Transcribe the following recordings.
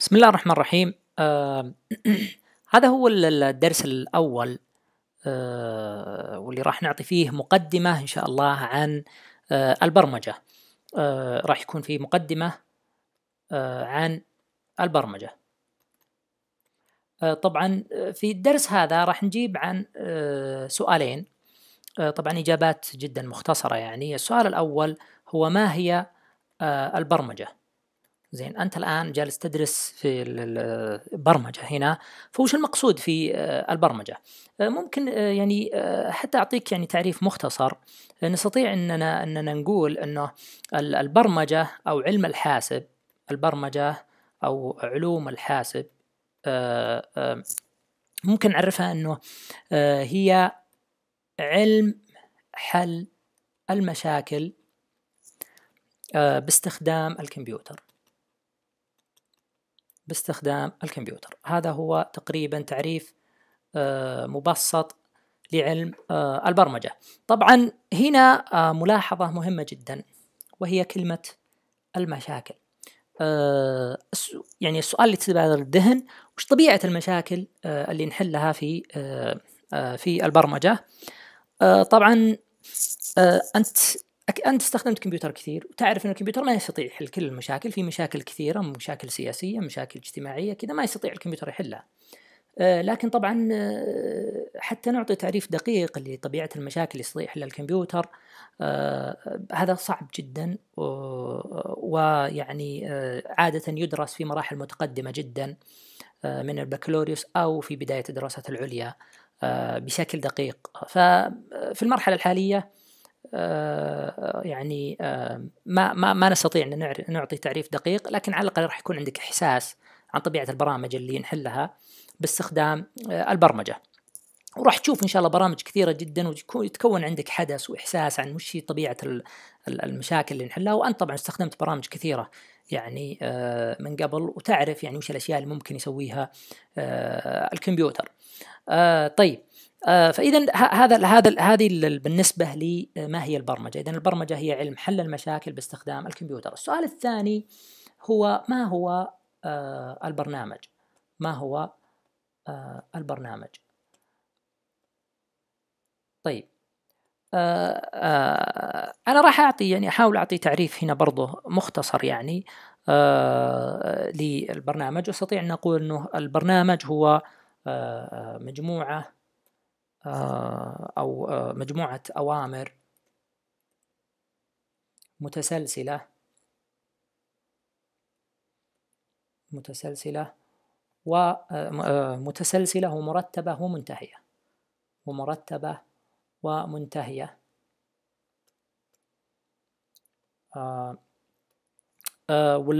بسم الله الرحمن الرحيم آه هذا هو الدرس الأول آه واللي راح نعطي فيه مقدمة إن شاء الله عن آه البرمجة آه راح يكون في مقدمة آه عن البرمجة آه طبعا آه، في الدرس هذا راح نجيب عن آه سؤالين آه طبعا إجابات جدا مختصرة يعني السؤال الأول هو ما هي آه البرمجة زين انت الان جالس تدرس في البرمجه هنا فوش المقصود في آه، البرمجه آه، ممكن آه، يعني حتى اعطيك يعني تعريف مختصر نستطيع اننا اننا نقول انه البرمجه او علم الحاسب البرمجه او علوم الحاسب ممكن نعرفها انه هي علم حل المشاكل باستخدام الكمبيوتر باستخدام الكمبيوتر هذا هو تقريبا تعريف آه، مبسط لعلم آه، البرمجة طبعا هنا آه، ملاحظة مهمة جدا وهي كلمة المشاكل يعني السؤال اللي تبادر الذهن وش طبيعة المشاكل اللي نحلها في في البرمجة طبعا أنت انت استخدمت كمبيوتر كثير وتعرف ان الكمبيوتر ما يستطيع يحل كل المشاكل في مشاكل كثيره مشاكل سياسيه مشاكل اجتماعيه كذا ما يستطيع الكمبيوتر يحلها آه، لكن طبعا آه، حتى نعطي تعريف دقيق لطبيعه المشاكل اللي يستطيع يحلها الكمبيوتر آه، هذا صعب جدا ويعني عاده يدرس في مراحل متقدمه جدا من البكالوريوس او في بدايه الدراسات العليا بشكل دقيق ففي المرحله الحاليه آه، يعني آه، ما ما ما نستطيع ان نعطي تعريف دقيق لكن على الاقل راح يكون عندك احساس عن طبيعه البرامج اللي نحلها باستخدام آه، البرمجه. وراح تشوف ان شاء الله برامج كثيره جدا ويتكون عندك حدث واحساس عن وش هي طبيعه المشاكل اللي نحلها وانت طبعا استخدمت برامج كثيره يعني آه، من قبل وتعرف يعني وش الاشياء اللي ممكن يسويها آه، الكمبيوتر آه، طيب فاذا هذا هذا هذه بالنسبه لما هي البرمجه اذا البرمجه هي علم حل المشاكل باستخدام الكمبيوتر السؤال الثاني هو ما هو البرنامج ما هو البرنامج طيب آه، آه، أنا راح أعطي يعني أحاول أعطي تعريف هنا برضه مختصر يعني آه، للبرنامج واستطيع أن أقول أنه البرنامج هو مجموعة أو مجموعة أوامر متسلسلة متسلسلة ومتسلسلة ومرتبة ومنتهية ومرتبة ومنتهية آه، آه،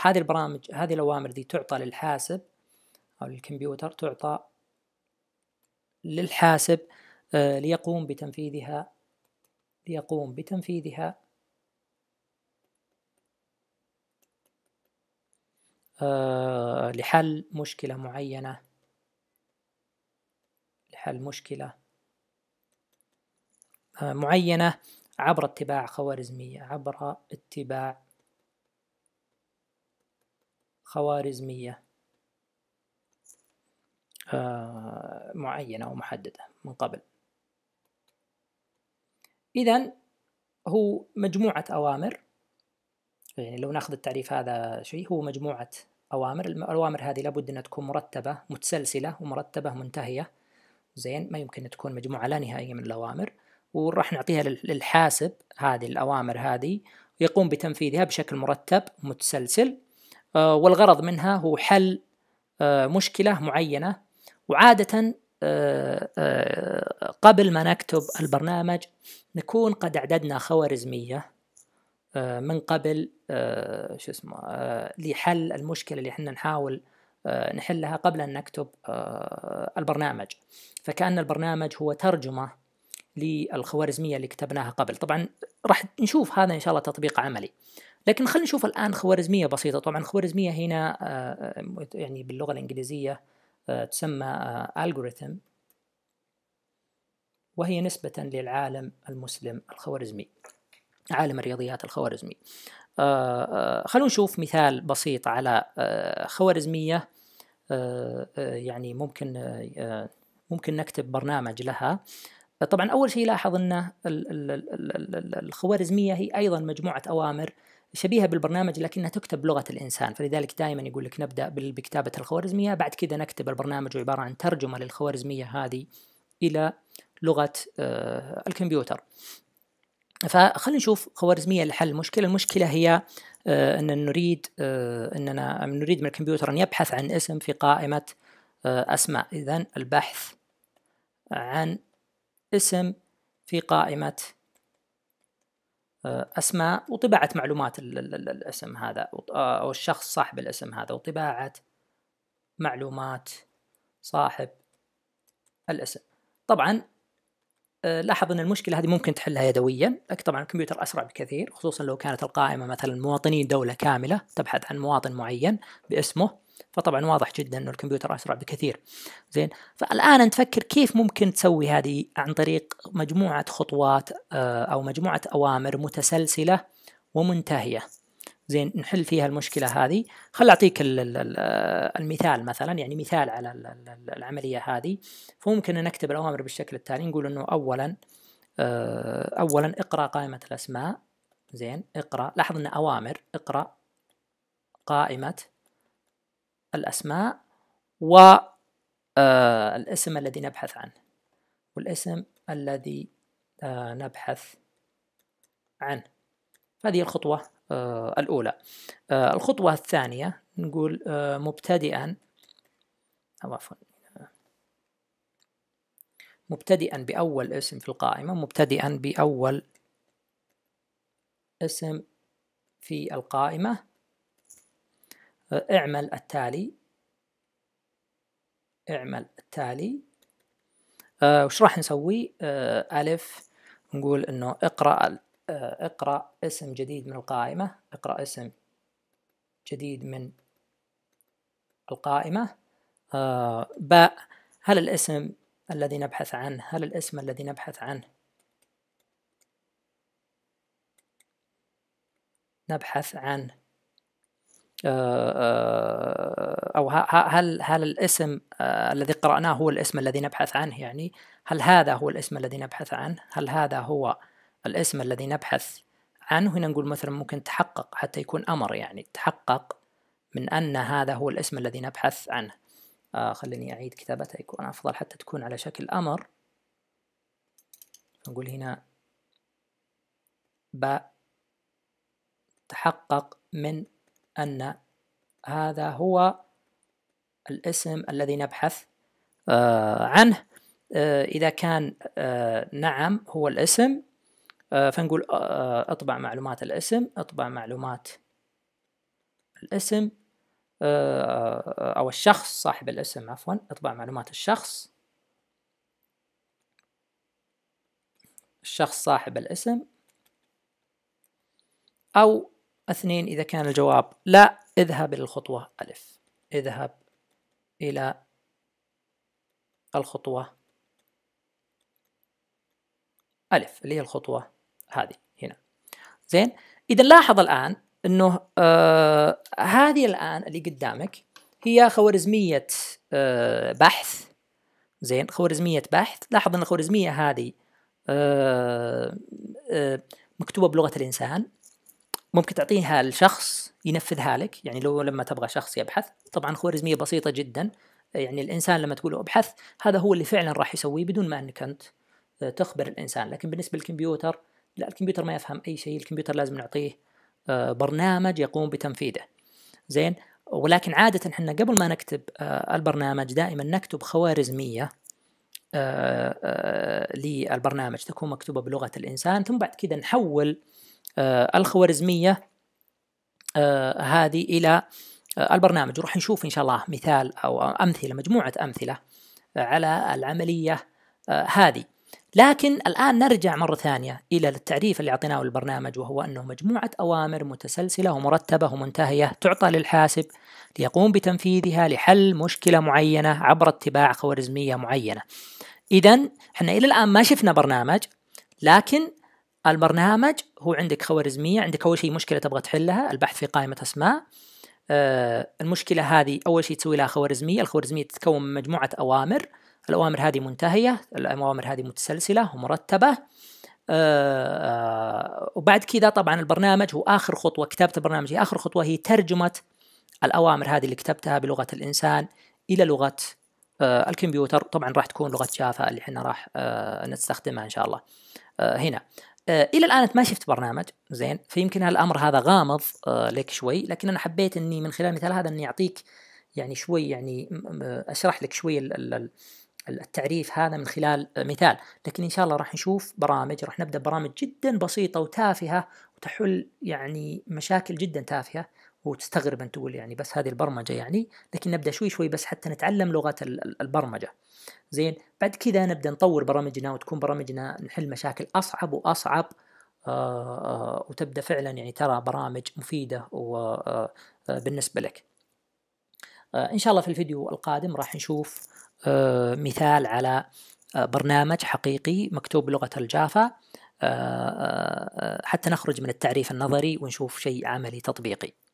هذه البرامج هذه الأوامر دي تعطى للحاسب أو للكمبيوتر تعطى للحاسب آه، ليقوم بتنفيذها ليقوم بتنفيذها لحل مشكلة معينة لحل مشكلة معينة عبر اتباع خوارزمية عبر اتباع خوارزمية آه، معينة ومحددة من قبل إذا هو مجموعة أوامر يعني لو ناخذ التعريف هذا شيء هو مجموعة أوامر الأوامر هذه لابد أنها تكون مرتبة متسلسلة ومرتبة منتهية زين ما يمكن تكون مجموعة لا نهائية من الأوامر وراح نعطيها للحاسب هذه الأوامر هذه يقوم بتنفيذها بشكل مرتب متسلسل آه، والغرض منها هو حل آه، مشكلة معينة وعادة آه، قبل ما نكتب البرنامج نكون قد اعددنا خوارزمية من قبل شو اسمه لحل المشكلة اللي احنا نحاول نحلها قبل أن نكتب البرنامج فكأن البرنامج هو ترجمة للخوارزميه اللي كتبناها قبل طبعا راح نشوف هذا ان شاء الله تطبيق عملي لكن خلينا نشوف الان خوارزميه بسيطه طبعا خوارزميه هنا آه، آه، يعني باللغه الانجليزيه آه، تسمى algorithm وهي نسبة للعالم المسلم الخوارزمي عالم الرياضيات الخوارزمي خلونا نشوف مثال بسيط على خوارزمية يعني ممكن ممكن نكتب برنامج لها طبعا اول شيء لاحظ ان الخوارزميه هي ايضا مجموعه اوامر شبيهه بالبرنامج لكنها تكتب بلغه الانسان فلذلك دائما يقول لك نبدا بكتابه الخوارزميه بعد كذا نكتب البرنامج عباره عن ترجمه للخوارزميه هذه الى لغه آه، الكمبيوتر فخلينا نشوف خوارزميه لحل المشكله المشكله هي آه، ان نريد آه، اننا نريد من الكمبيوتر ان يبحث عن اسم في قائمه اسماء اذا البحث عن اسم في قائمة آه، أسماء وطباعة معلومات الاسم هذا آه، أو الشخص صاحب الاسم هذا وطباعة معلومات صاحب الاسم طبعا آه، لاحظ أن المشكلة هذه ممكن تحلها يدويا لكن طبعا الكمبيوتر أسرع بكثير خصوصا لو كانت القائمة مثلا مواطنين دولة كاملة تبحث عن مواطن معين باسمه فطبعا واضح جدا انه الكمبيوتر اسرع بكثير زين فالان انت تفكر كيف ممكن تسوي هذه عن طريق مجموعه خطوات آه، او مجموعه اوامر متسلسله ومنتهيه زين نحل فيها المشكله هذه خل اعطيك آه، المثال مثلا يعني مثال على العمليه هذه فممكن ان نكتب الاوامر بالشكل التالي نقول انه اولا آه، اولا اقرا قائمه الاسماء زين اقرا لاحظ ان اوامر اقرا قائمه الأسماء والاسم آه، الذي نبحث عنه والاسم الذي آه، نبحث عنه هذه الخطوة آه، الأولى الخطوة الثانية نقول مبتدئا أو عفوا مبتدئا بأول اسم في القائمة مبتدئا بأول اسم في القائمة اعمل التالي اعمل التالي آه وش راح نسوي آه ألف نقول إنه اقرأ آه اقرأ اسم جديد من القائمة اقرأ اسم جديد من القائمة آه باء هل الاسم الذي نبحث عنه هل الاسم الذي نبحث عنه نبحث عن آه، آه، او هل هل الاسم آه، الذي قراناه هو الاسم الذي نبحث عنه يعني هل هذا هو الاسم الذي نبحث عنه هل هذا هو الاسم الذي نبحث عنه هنا نقول مثلا ممكن تحقق حتى يكون امر يعني تحقق من ان هذا هو الاسم الذي نبحث عنه آه خليني اعيد كتابتها يكون افضل حتى تكون على شكل امر نقول هنا ب تحقق من أن هذا هو الاسم الذي نبحث آه، عنه آه، إذا كان آه، نعم هو الاسم فنقول اطبع معلومات الاسم اطبع معلومات الاسم أو الشخص صاحب الاسم عفوا اطبع معلومات الشخص الشخص صاحب الاسم أو اثنين إذا كان الجواب لا اذهب إلى الخطوة ألف اذهب إلى الخطوة ألف اللي هي الخطوة هذه هنا زين إذا لاحظ الآن أنه آه هذه الآن اللي قدامك هي خوارزمية آه بحث زين خوارزمية بحث لاحظ أن الخوارزمية هذه آه آه مكتوبة بلغة الإنسان ممكن تعطيها لشخص ينفذها لك يعني لو لما تبغى شخص يبحث طبعا خوارزميه بسيطه جدا يعني الانسان لما تقول له ابحث هذا هو اللي فعلا راح يسويه بدون ما انك انت آه، تخبر الانسان لكن بالنسبه للكمبيوتر لا الكمبيوتر ما يفهم اي شيء الكمبيوتر لازم نعطيه آه، برنامج يقوم بتنفيذه زين ولكن عادة احنا قبل ما نكتب آه، البرنامج دائما نكتب خوارزمية للبرنامج تكون مكتوبة بلغة الإنسان ثم بعد كذا نحول آه، الخوارزمية آه، هذه إلى آه، البرنامج وراح نشوف إن شاء الله مثال أو أمثلة مجموعة أمثلة على العملية هذه لكن الآن نرجع مرة ثانية إلى التعريف اللي أعطيناه للبرنامج وهو أنه مجموعة أوامر متسلسلة ومرتبة ومنتهية تعطى للحاسب ليقوم بتنفيذها لحل مشكلة معينة عبر اتباع خوارزمية معينة إذا احنا إلى الآن ما شفنا برنامج لكن البرنامج هو عندك خوارزميه عندك اول شيء مشكله تبغى تحلها البحث في قائمه اسماء آه المشكله هذه اول شيء تسوي لها خوارزميه الخوارزميه تتكون من مجموعه اوامر الاوامر هذه منتهيه الاوامر هذه متسلسله ومرتبه آه وبعد كذا طبعا البرنامج هو اخر خطوه كتابه البرنامج هي اخر خطوه هي ترجمه الاوامر هذه اللي كتبتها بلغه الانسان الى لغه آه الكمبيوتر طبعا راح تكون لغه جافا اللي احنا راح آه نستخدمها ان شاء الله آه، هنا آه، الى الان انت ما شفت برنامج زين فيمكن الامر هذا غامض آه، لك شوي لكن انا حبيت اني من خلال مثال هذا اني اعطيك يعني شوي يعني اشرح لك شوي التعريف هذا من خلال مثال لكن ان شاء الله راح نشوف برامج راح نبدا برامج جدا بسيطه وتافهه وتحل يعني مشاكل جدا تافهه وتستغرب أن تقول يعني بس هذه البرمجة يعني لكن نبدأ شوي شوي بس حتى نتعلم لغه البرمجة زين بعد كذا نبدأ نطور برامجنا وتكون برامجنا نحل مشاكل أصعب وأصعب آه، آه، وتبدأ فعلا يعني ترى برامج مفيدة آه، بالنسبة لك إن شاء الله في الفيديو القادم راح نشوف مثال على برنامج حقيقي مكتوب بلغة الجافا حتى نخرج من التعريف النظري ونشوف شيء عملي تطبيقي